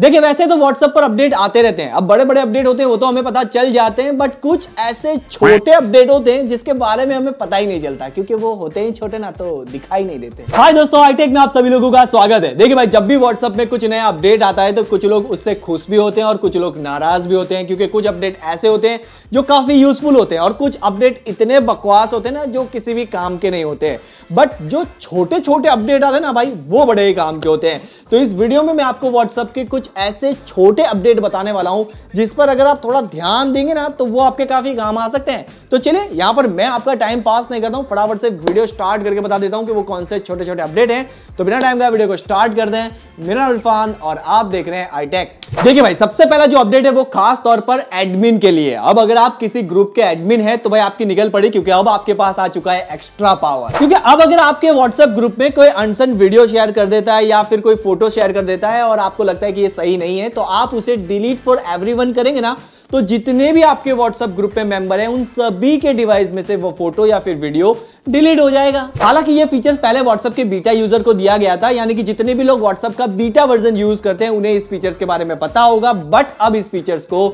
देखिए वैसे तो व्हाट्सएप पर अपडेट आते रहते हैं अब बड़े बड़े अपडेट होते हैं वो तो हमें पता चल जाते हैं बट कुछ ऐसे छोटे अपडेट होते हैं जिसके बारे में हमें पता ही नहीं चलता क्योंकि वो होते ही छोटे ना तो दिखाई नहीं देते हाय दोस्तों हाईटेक में आप सभी लोगों का स्वागत है देखिए भाई जब भी व्हाट्सएप में कुछ नया अपडेट आता है तो कुछ लोग उससे खुश भी होते हैं और कुछ लोग नाराज भी होते हैं क्योंकि कुछ अपडेट ऐसे होते हैं जो काफी यूजफुल होते हैं और कुछ अपडेट इतने बकवास होते हैं ना जो किसी भी काम के नहीं होते बट जो छोटे छोटे अपडेट आते हैं ना भाई वो बड़े ही काम के होते हैं तो इस वीडियो में मैं आपको व्हाट्सएप के कुछ कुछ ऐसे छोटे अपडेट बताने वाला हूं जिस पर अगर आप थोड़ा ध्यान देंगे ना तो वो आपके काफी काम आ सकते हैं तो चलिए यहां पर मैं आपका टाइम पास नहीं करता हूं फटाफट से वीडियो स्टार्ट करके बता देता हूं कि वो कौन से छोटे छोटे अपडेट हैं तो बिना टाइम का वीडियो को स्टार्ट कर दें मिलन उल्फान और आप देख रहे हैं आईटेक देखिए भाई सबसे पहला जो अपडेट है वो खास तौर पर एडमिन के लिए अब अगर आप किसी ग्रुप के एडमिन है तो भाई आपकी निकल पड़ी क्योंकि अब आपके पास आ चुका है एक्स्ट्रा पावर क्योंकि अब अगर आपके व्हाट्सएप ग्रुप में कोई अनसन वीडियो शेयर कर देता है या फिर कोई फोटो शेयर कर देता है और आपको लगता है कि ये सही नहीं है तो आप उसे डिलीट फॉर एवरी करेंगे ना तो जितने भी आपके व्हाट्सएप ग्रुप में मेंबर हैं उन सभी के डिवाइस में से वो फोटो या फिर वीडियो डिलीट हो जाएगा हालांकि ये फीचर्स पहले व्हाट्सएप के बीटा यूजर को दिया गया था यानी कि जितने भी लोग व्हाट्सएप का बीटा वर्जन यूज करते हैं उन्हें इस फीचर्स के बारे में पता होगा बट अब इस फीचर्स को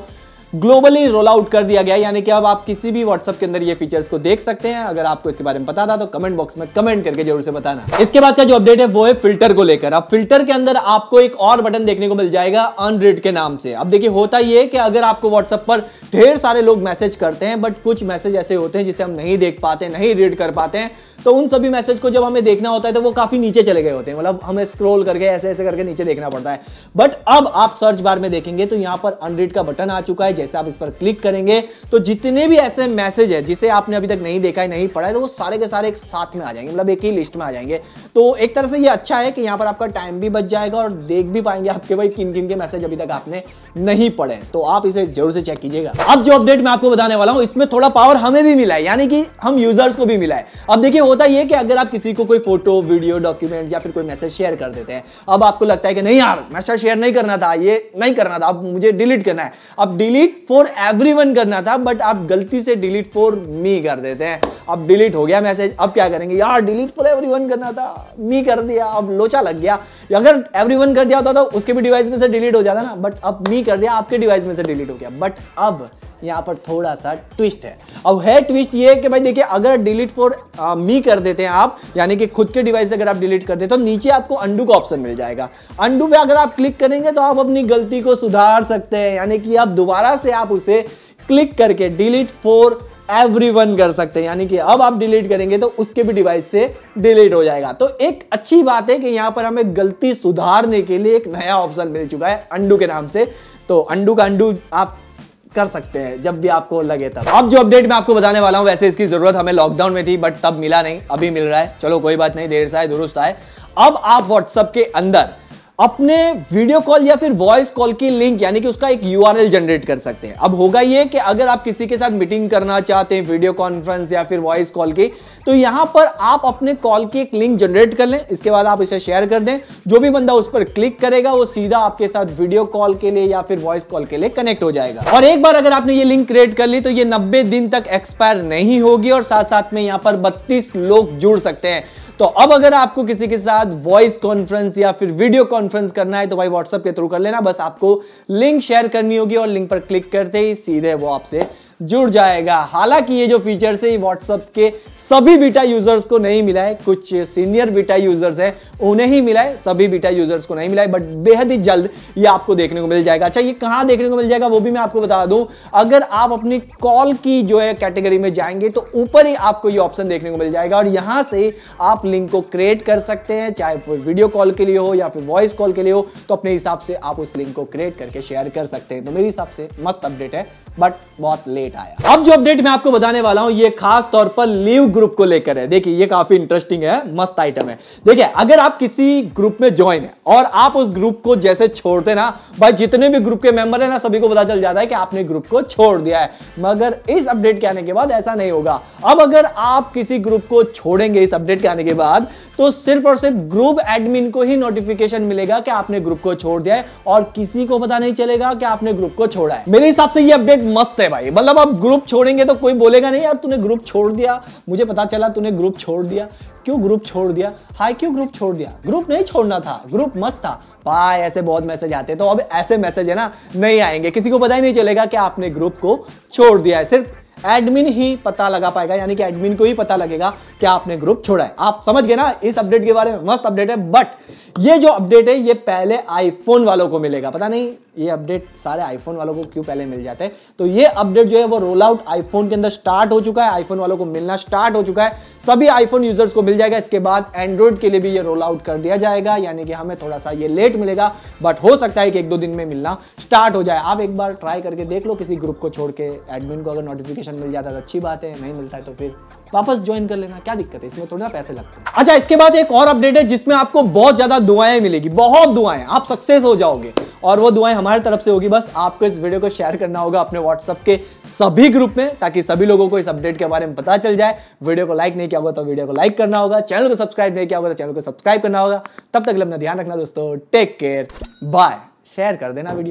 ग्लोबली रोल आउट कर दिया गया यानी कि अब आप किसी भी व्हाट्सअप के अंदर ये फीचर्स को देख सकते हैं अगर आपको इसके बारे में पता था तो कमेंट बॉक्स में कमेंट करके जरूर से बताना इसके बाद का जो अपडेट है वो है फिल्टर को लेकर अब फिल्टर के अंदर आपको एक और बटन देखने को मिल जाएगा अनरीड के नाम से अब देखिए होता यह कि अगर आपको व्हाट्सएप पर ढेर सारे लोग मैसेज करते हैं बट कुछ मैसेज ऐसे होते हैं जिसे हम नहीं देख पाते नहीं रीड कर पाते हैं तो उन सभी मैसेज को जब हमें देखना होता है तो वो काफी नीचे चले गए होते हैं मतलब हमें स्क्रोल करके ऐसे ऐसे करके नीचे देखना पड़ता है बट अब आप सर्च बार में देखेंगे तो यहाँ पर अनरीड का बटन आ चुका है जैसे आप इस पर क्लिक करेंगे तो जितने भी ऐसे मैसेज है जिसे आपने अभी तक नहीं देखा है नहीं पढ़ा है तो वो सारे के सारे एक साथ में आ जाएंगे मतलब एक ही लिस्ट में आ जाएंगे तो एक तरह से ये अच्छा है कि यहाँ पर आपका टाइम भी बच जाएगा और देख भी पाएंगे आपके भाई किन किन के मैसेज अभी तक आपने नहीं पढ़े तो आप इसे जरूर से चेक कीजिएगा अब जो अपडेट मैं आपको बताने वाला हूँ इसमें थोड़ा पावर हमें भी मिला है यानी कि हम यूजर्स को भी मिला है अब देखिए होता है ये कि अगर आप किसी को कोई फोटो वीडियो डॉक्यूमेंट या फिर कोई मैसेज शेयर कर देते हैं अब आपको लगता है कि नहीं यार मैसेज शेयर नहीं करना था ये नहीं करना था अब मुझे डिलीट करना है अब डिलीट फॉर एवरी करना था बट आप गलती से डिलीट फॉर मी कर देते हैं अब डिलीट हो गया मैसेज अब क्या करेंगे यार डिलीट फॉर एवरीवन करना था मी कर दिया अब लोचा लग गया अगर एवरीवन कर दिया होता तो उसके भी डिवाइस में से डिलीट हो जाता ना बट अब मी कर दिया आपके डिवाइस में से डिलीट हो गया बट अब यहाँ पर थोड़ा सा ट्विस्ट है अब है ट्विस्ट ये कि भाई देखिए अगर डिलीट फॉर मी कर देते हैं आप यानी कि खुद के डिवाइस से अगर आप डिलीट कर देते तो नीचे आपको अंडू का ऑप्शन मिल जाएगा अंडू पे अगर आप क्लिक करेंगे तो आप अपनी गलती को सुधार सकते हैं यानी कि आप दोबारा से आप उसे क्लिक करके डिलीट फॉर एवरीवन कर सकते हैं यानी कि अब आप डिलीट करेंगे तो उसके भी डिवाइस से डिलीट हो जाएगा तो एक अच्छी बात है कि यहाँ पर हमें गलती सुधारने के लिए एक नया ऑप्शन मिल चुका है अंडू के नाम से तो अंडू का अंडू आप कर सकते हैं जब भी आपको लगे तब अब जो अपडेट मैं आपको बताने वाला हूँ वैसे इसकी जरूरत हमें लॉकडाउन में थी बट तब मिला नहीं अभी मिल रहा है चलो कोई बात नहीं देर से आए दुरुस्त आए अब आप व्हाट्सअप के अंदर अपने वीडियो कॉल या फिर वॉइस कॉल की लिंक यानी कि उसका एक यू जनरेट कर सकते हैं अब होगा ये कि अगर आप किसी के साथ मीटिंग करना चाहते हैं वीडियो कॉन्फ्रेंस या फिर वॉइस कॉल की तो यहां पर आप अपने कॉल की एक लिंक जनरेट कर लें इसके बाद आप इसे शेयर कर दें जो भी बंदा उस पर क्लिक करेगा वो सीधा आपके साथ वीडियो कॉल के लिए या फिर वॉइस कॉल के लिए कनेक्ट हो जाएगा और एक बार अगर आपने ये लिंक क्रिएट कर ली तो ये नब्बे दिन तक एक्सपायर नहीं होगी और साथ साथ में यहाँ पर बत्तीस लोग जुड़ सकते हैं तो अब अगर आपको किसी के साथ वॉइस कॉन्फ्रेंस या फिर वीडियो कॉन्फ्रेंस कॉन्फ्रेंस करना है तो भाई व्हाट्सएप के थ्रू कर लेना बस आपको लिंक शेयर करनी होगी और लिंक पर क्लिक करते ही सीधे वो आपसे जुड़ जाएगा हालांकि ये जो फीचर है व्हाट्सअप के सभी बीटा यूजर्स को नहीं मिला है कुछ सीनियर बीटा यूजर्स हैं उन्हें ही मिला है सभी बीटा यूजर्स को नहीं मिला है बट बेहद ही जल्द ये आपको देखने को मिल जाएगा अच्छा ये कहाँ देखने को मिल जाएगा वो भी मैं आपको बता दूं अगर आप अपनी कॉल की जो है कैटेगरी में जाएंगे तो ऊपर ही आपको ये ऑप्शन देखने को मिल जाएगा और यहाँ से आप लिंक को क्रिएट कर सकते हैं चाहे वो वीडियो कॉल के लिए हो या फिर वॉइस कॉल के लिए हो तो अपने हिसाब से आप उस लिंक को क्रिएट करके शेयर कर सकते हैं तो मेरे हिसाब से मस्त अपडेट है बट बहुत लेट अपडेट आया अब जो अपडेट मैं आपको बताने वाला हूं ये खास तौर पर लीव ग्रुप को लेकर है देखिए ये काफी इंटरेस्टिंग है मस्त आइटम है देखिए अगर आप किसी ग्रुप में ज्वाइन है और आप उस ग्रुप को जैसे छोड़ते ना भाई जितने भी ग्रुप के मेंबर है ना सभी को पता चल जाता है कि आपने ग्रुप को छोड़ दिया है मगर इस अपडेट के आने के बाद ऐसा नहीं होगा अब अगर आप किसी ग्रुप को छोड़ेंगे इस अपडेट के आने के बाद तो सिर्फ और सिर्फ ग्रुप एडमिन को ही नोटिफिकेशन मिलेगा कि आपने ग्रुप को छोड़ दिया है और किसी को पता नहीं चलेगा कि आपने ग्रुप को छोड़ा है मेरे हिसाब से ये अपडेट मस्त है भाई मतलब आप ग्रुप छोड़ेंगे तो कोई बोलेगा नहीं यार तूने ग्रुप छोड़ दिया मुझे पता चला तूने ग्रुप छोड़ दिया क्यों ग्रुप छोड़ दिया हाय क्यों ग्रुप छोड़ दिया ग्रुप नहीं छोड़ना था ग्रुप मस्त था पाए ऐसे बहुत मैसेज आते तो अब ऐसे मैसेज है ना नहीं आएंगे किसी को पता ही नहीं चलेगा कि आपने ग्रुप को छोड़ दिया है सिर्फ एडमिन ही पता लगा पाएगा यानी कि एडमिन को ही पता लगेगा कि आपने ग्रुप छोड़ा है आप समझ गए ना इस अपडेट के बारे में मस्त अपडेट है बट ये जो अपडेट है ये पहले आईफोन वालों को मिलेगा पता नहीं ये अपडेट सारे आईफोन वालों को क्यों पहले मिल जाते हैं तो ये अपडेट जो है वो रोल आउट आईफोन के अंदर स्टार्ट हो चुका है आईफोन वालों को मिलना स्टार्ट हो चुका है सभी आईफोन यूजर्स को मिल जाएगा इसके बाद एंड्रॉइड के लिए भी ये रोल आउट कर दिया जाएगा यानी कि हमें थोड़ा सा ये लेट मिलेगा बट हो सकता है कि एक दो दिन में मिलना स्टार्ट हो जाए आप एक बार ट्राई करके देख लो किसी ग्रुप को छोड़ के एडमिन को अगर नोटिफिकेशन प्रमोशन मिल जाता है तो अच्छी बात है नहीं मिलता है तो फिर वापस ज्वाइन कर लेना क्या दिक्कत है इसमें ना पैसे लगते हैं अच्छा इसके बाद एक और अपडेट है जिसमें आपको बहुत ज्यादा दुआएं मिलेगी बहुत दुआएं आप सक्सेस हो जाओगे और वो दुआएं हमारे तरफ से होगी बस आपको इस वीडियो को शेयर करना होगा अपने व्हाट्सअप के सभी ग्रुप में ताकि सभी लोगों को इस अपडेट के बारे में पता चल जाए वीडियो को लाइक नहीं किया होगा तो वीडियो को लाइक करना होगा चैनल को सब्सक्राइब नहीं किया होगा तो चैनल को सब्सक्राइब करना होगा तब तक अपना ध्यान रखना दोस्तों टेक केयर बाय शेयर कर देना वीडियो